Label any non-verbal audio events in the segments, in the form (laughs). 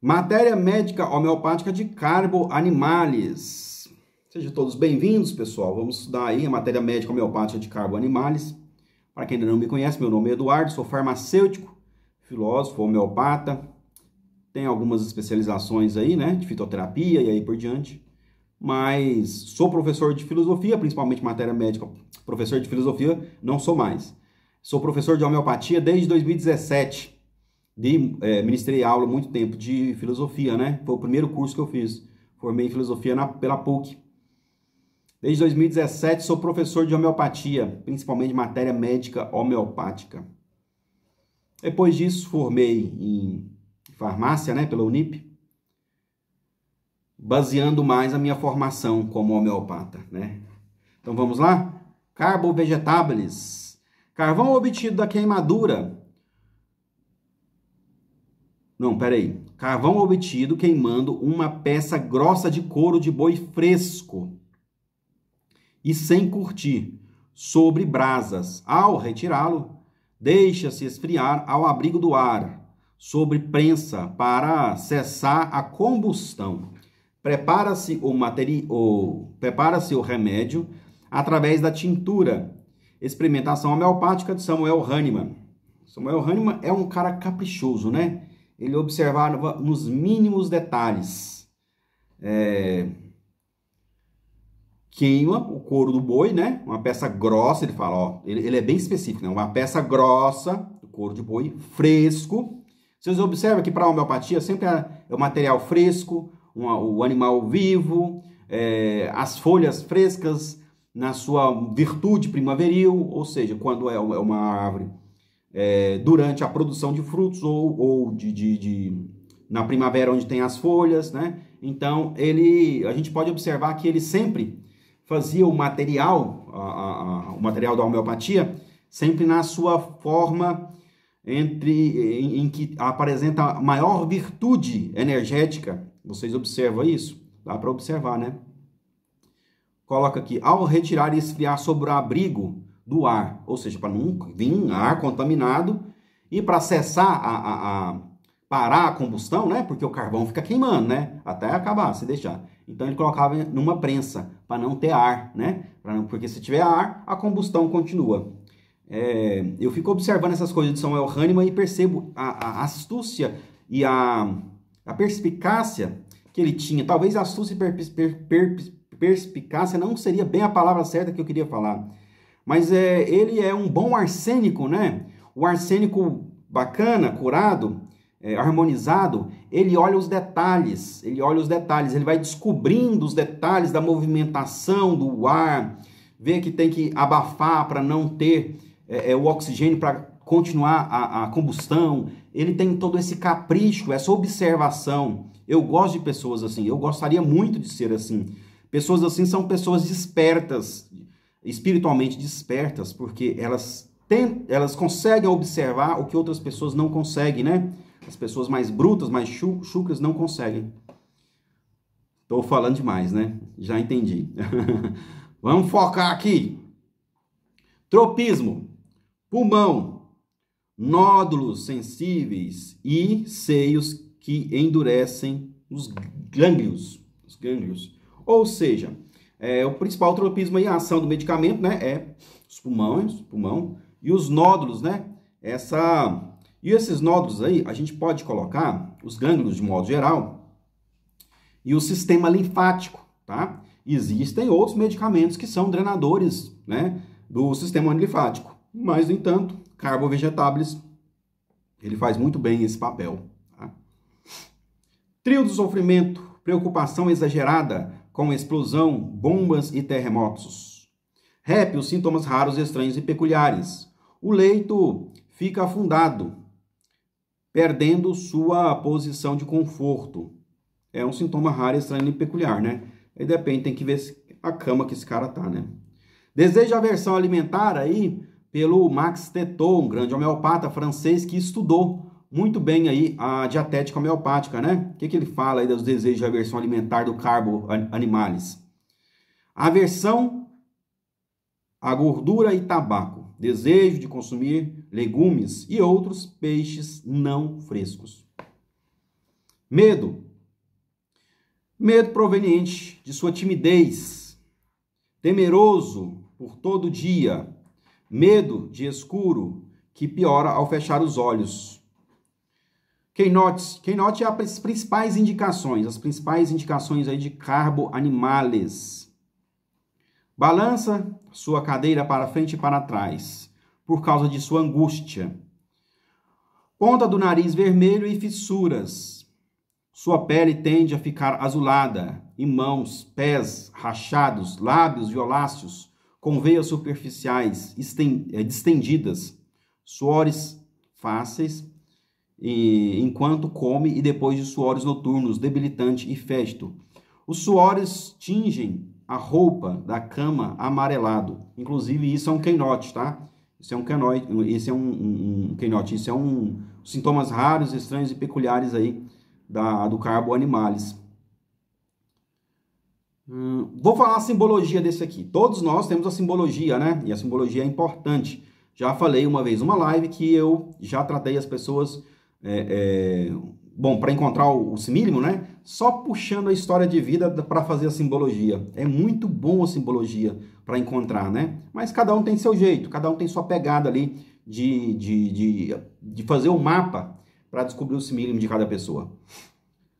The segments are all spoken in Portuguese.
Matéria médica homeopática de carbo animales. Sejam todos bem-vindos, pessoal. Vamos estudar aí a matéria médica homeopática de carbo animales. Para quem ainda não me conhece, meu nome é Eduardo, sou farmacêutico, filósofo, homeopata. Tenho algumas especializações aí, né, de fitoterapia e aí por diante. Mas sou professor de filosofia, principalmente matéria médica. Professor de filosofia não sou mais. Sou professor de homeopatia desde 2017 de, é, ministrei aula muito tempo de filosofia, né? Foi o primeiro curso que eu fiz. Formei em filosofia na, pela PUC. Desde 2017 sou professor de homeopatia, principalmente matéria médica homeopática. Depois disso, formei em farmácia, né, pela Unip, baseando mais a minha formação como homeopata, né? Então vamos lá? Carbo vegetáveis. Carvão obtido da queimadura não, peraí. Carvão obtido queimando uma peça grossa de couro de boi fresco e sem curtir, sobre brasas. Ao retirá-lo, deixa-se esfriar ao abrigo do ar, sobre prensa, para cessar a combustão. Prepara-se o, materi... o... Prepara o remédio através da tintura. Experimentação homeopática de Samuel Hahnemann. Samuel Hahnemann é um cara caprichoso, né? ele observava nos mínimos detalhes. É, queima o couro do boi, né? Uma peça grossa, ele fala, ó, ele, ele é bem específico, né? Uma peça grossa, couro de boi, fresco. Vocês observam que para a homeopatia sempre é, é o material fresco, uma, o animal vivo, é, as folhas frescas na sua virtude primaveril, ou seja, quando é, é uma árvore é, durante a produção de frutos ou, ou de, de, de, na primavera onde tem as folhas, né? Então ele, a gente pode observar que ele sempre fazia o material, a, a, a, o material da homeopatia, sempre na sua forma entre em, em, que apresenta maior virtude energética. Vocês observam isso? Dá para observar, né? Coloca aqui, ao retirar e esfriar sobre o abrigo, do ar, ou seja, para não vir um ar contaminado e para cessar a, a, a, parar a combustão, né? Porque o carvão fica queimando, né? Até acabar, se deixar. Então ele colocava numa prensa para não ter ar, né? Não, porque se tiver ar, a combustão continua. É, eu fico observando essas coisas de Samuel Hahnemann e percebo a, a astúcia e a, a perspicácia que ele tinha. Talvez astúcia e per, per, per, perspicácia não seria bem a palavra certa que eu queria falar mas é, ele é um bom arsênico, né? O arsênico bacana, curado, é, harmonizado, ele olha os detalhes, ele olha os detalhes, ele vai descobrindo os detalhes da movimentação do ar, vê que tem que abafar para não ter é, é, o oxigênio para continuar a, a combustão. Ele tem todo esse capricho, essa observação. Eu gosto de pessoas assim, eu gostaria muito de ser assim. Pessoas assim são pessoas despertas, espiritualmente despertas, porque elas, têm elas conseguem observar o que outras pessoas não conseguem, né? As pessoas mais brutas, mais chucras, não conseguem. Estou falando demais, né? Já entendi. (laughs) Vamos focar aqui. Tropismo, pulmão, nódulos sensíveis e seios que endurecem os gânglios. Os gânglios. Ou seja, é, o principal tropismo e a ação do medicamento, né, é os pulmões, pulmão e os nódulos, né? Essa e esses nódulos aí, a gente pode colocar os gânglios de modo geral e o sistema linfático, tá? Existem outros medicamentos que são drenadores, né, do sistema linfático, mas no entanto, carbovegetáveis ele faz muito bem esse papel. Tá? Trio do sofrimento, preocupação exagerada, com explosão, bombas e terremotos. Rap, os sintomas raros, estranhos e peculiares. O leito fica afundado, perdendo sua posição de conforto. É um sintoma raro, estranho e peculiar, né? Aí depende, tem que ver a cama que esse cara tá, né? Desejo a versão alimentar aí pelo Max Teton, um grande homeopata francês que estudou muito bem aí a dietética homeopática, né? O que, que ele fala aí dos desejos de aversão alimentar do carbo animais Aversão à gordura e tabaco, desejo de consumir legumes e outros peixes não frescos. Medo. Medo proveniente de sua timidez, temeroso por todo dia, medo de escuro que piora ao fechar os olhos, Keynote. Keynote é as principais indicações, as principais indicações aí de carbo animales. Balança sua cadeira para frente e para trás, por causa de sua angústia. Ponta do nariz vermelho e fissuras. Sua pele tende a ficar azulada, e mãos, pés rachados, lábios violáceos, com veias superficiais eh, distendidas, suores fáceis e, enquanto come e depois de suores noturnos, debilitante e fétido. Os suores tingem a roupa da cama amarelado. Inclusive, isso é um queinote, tá? Isso é um queinote, isso é um, um, um isso é um sintomas raros, estranhos e peculiares aí da, do carbo animalis. Hum, vou falar a simbologia desse aqui. Todos nós temos a simbologia, né? E a simbologia é importante. Já falei uma vez uma live que eu já tratei as pessoas é, é, bom, para encontrar o, o simílimo, né? Só puxando a história de vida para fazer a simbologia. É muito bom a simbologia para encontrar, né? Mas cada um tem seu jeito, cada um tem sua pegada ali de, de, de, de fazer o um mapa para descobrir o simílimo de cada pessoa.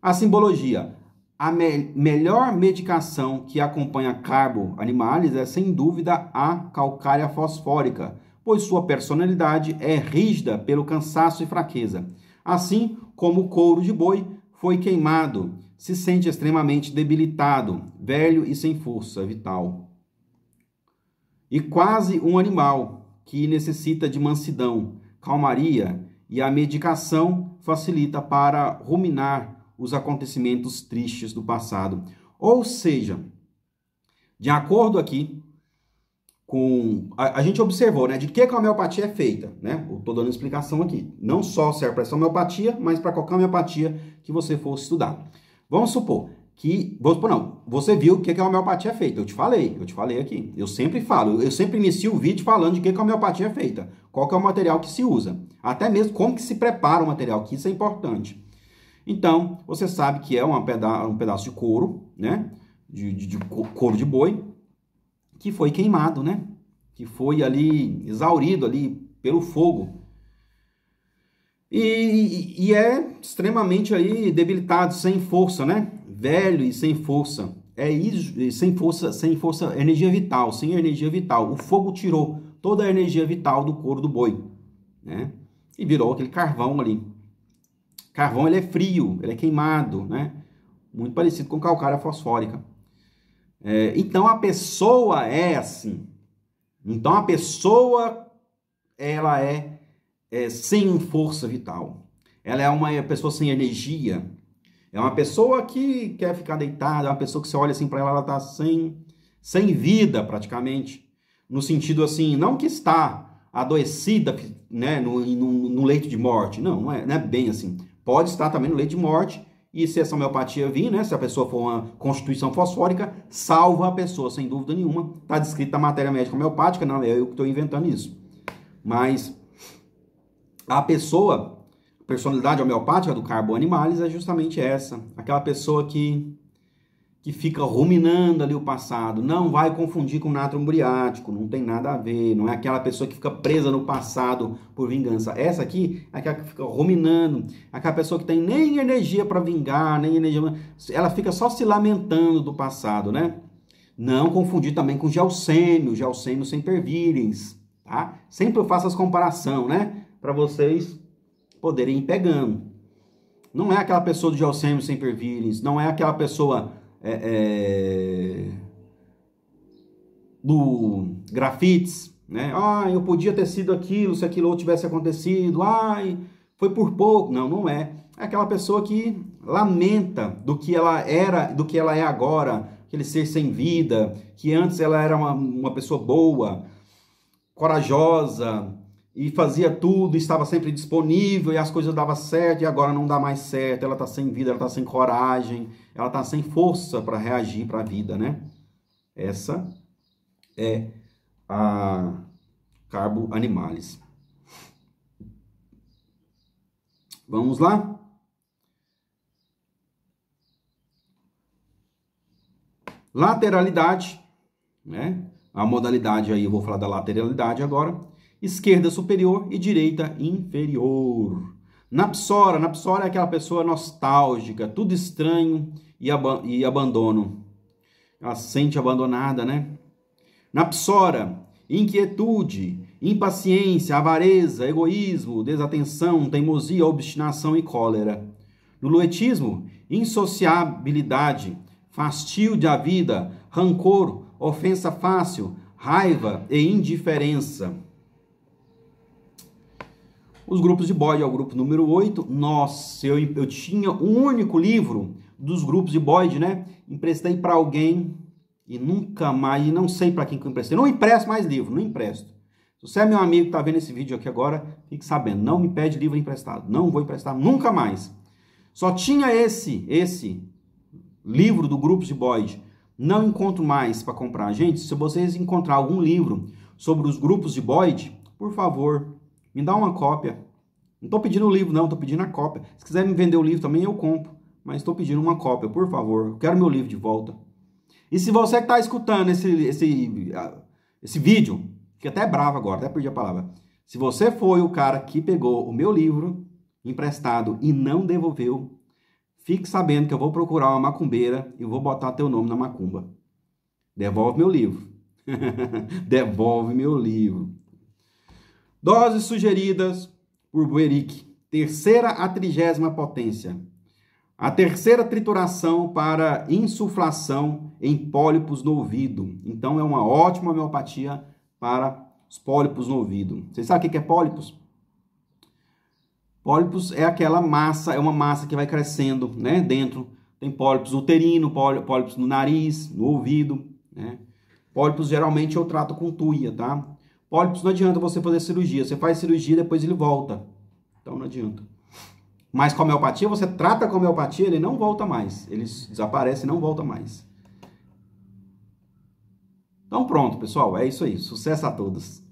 A simbologia. A me melhor medicação que acompanha carbo animais é, sem dúvida, a calcária fosfórica pois sua personalidade é rígida pelo cansaço e fraqueza. Assim como o couro de boi foi queimado, se sente extremamente debilitado, velho e sem força vital. E quase um animal que necessita de mansidão, calmaria e a medicação facilita para ruminar os acontecimentos tristes do passado. Ou seja, de acordo aqui com. A, a, gente observou, né? De que, que a homeopatia é feita, né? Eu tô dando explicação aqui. Não só serve é para essa homeopatia, mas para qualquer homeopatia que você for estudar. Vamos supor que. Vamos supor, não. Você viu o que, que a homeopatia é feita. Eu te falei, eu te falei aqui. Eu sempre falo, eu sempre inicio o vídeo falando de que, que a homeopatia é feita. Qual que é o material que se usa. Até mesmo como que se prepara o material, que isso é importante. Então, você sabe que é peda um pedaço de couro, né? De, de, de couro de boi, que foi queimado, né? Que foi ali exaurido ali pelo fogo. E, e é extremamente aí debilitado, sem força, né? Velho e sem força. É isso, sem força, sem força, energia vital, sem energia vital. O fogo tirou toda a energia vital do couro do boi, né? E virou aquele carvão ali. Carvão ele é frio, ele é queimado, né? Muito parecido com calcária fosfórica. É, então a pessoa é assim. Então a pessoa ela é, é sem força vital. Ela é uma pessoa sem energia. É uma pessoa que quer ficar deitada, é uma pessoa que você olha assim para ela, ela tá sem, sem vida praticamente. No sentido assim, não que está adoecida né, no, no, no leito de morte. Não, não é, não é bem assim. Pode estar também no leito de morte, e se essa homeopatia vir, né, se a pessoa for uma constituição fosfórica, salva a pessoa, sem dúvida nenhuma. Está descrito na matéria médica homeopática, não é eu que estou inventando isso. Mas a pessoa, a personalidade homeopática do Carbo Animalis é justamente essa. Aquela pessoa que que fica ruminando ali o passado. Não vai confundir com natro umbriático, não tem nada a ver, não é aquela pessoa que fica presa no passado por vingança. Essa aqui é aquela que fica ruminando, é aquela pessoa que tem nem energia para vingar, nem energia, ela fica só se lamentando do passado, né? Não confundir também com geossêmio, geossêmio sem pervirens, tá? Sempre eu faço as comparação, né? Para vocês poderem ir pegando. Não é aquela pessoa do geossêmio sem pervirens, não é aquela pessoa é, é, do grafites, né? Ah, eu podia ter sido aquilo se aquilo tivesse acontecido. Ai, foi por pouco. Não, não é. É aquela pessoa que lamenta do que ela era, do que ela é agora, aquele ser sem vida, que antes ela era uma, uma pessoa boa, corajosa, e fazia tudo, estava sempre disponível e as coisas davam certo e agora não dá mais certo, ela está sem vida, ela está sem coragem, ela está sem força para reagir para a vida, né? Essa é a carbo animalis. Vamos lá? Lateralidade, né? A modalidade aí, eu vou falar da lateralidade agora esquerda superior e direita inferior. Napsora, Napsora é aquela pessoa nostálgica, tudo estranho e, ab e abandono. Ela se sente abandonada, né? Napsora, inquietude, impaciência, avareza, egoísmo, desatenção, teimosia, obstinação e cólera. No loetismo, insociabilidade, fastio a vida, rancor, ofensa fácil, raiva e indiferença. Os grupos de Boyd é o grupo número 8. Nossa, eu, eu tinha um único livro dos grupos de Boyd, né? Emprestei para alguém e nunca mais, e não sei para quem que eu emprestei. Não empresto mais livro, não empresto. Se você é meu amigo que está vendo esse vídeo aqui agora, fique sabendo, não me pede livro emprestado. Não vou emprestar nunca mais. Só tinha esse, esse livro do Grupos de Boyd. Não encontro mais para comprar. Gente, se vocês encontrar algum livro sobre os grupos de Boyd, por favor, me dá uma cópia. Não estou pedindo o livro, não, estou pedindo a cópia. Se quiser me vender o livro também, eu compro. Mas estou pedindo uma cópia, por favor. Eu quero meu livro de volta. E se você que está escutando esse, esse, esse vídeo, que até é bravo agora, até perdi a palavra. Se você foi o cara que pegou o meu livro emprestado e não devolveu, fique sabendo que eu vou procurar uma macumbeira e vou botar teu nome na macumba. Devolve meu livro. (laughs) Devolve meu livro. Doses sugeridas por Bueric, terceira a trigésima potência. A terceira trituração para insuflação em pólipos no ouvido. Então é uma ótima homeopatia para os pólipos no ouvido. Vocês sabem o que é pólipos? Pólipos é aquela massa, é uma massa que vai crescendo, né, dentro. Tem pólipos uterino, pólipos no nariz, no ouvido, né? Pólipos geralmente eu trato com tuia, tá? Pólips não adianta você fazer cirurgia. Você faz cirurgia depois ele volta. Então não adianta. Mas com a homeopatia, você trata com a homeopatia, ele não volta mais. Ele desaparece e não volta mais. Então pronto, pessoal. É isso aí. Sucesso a todos.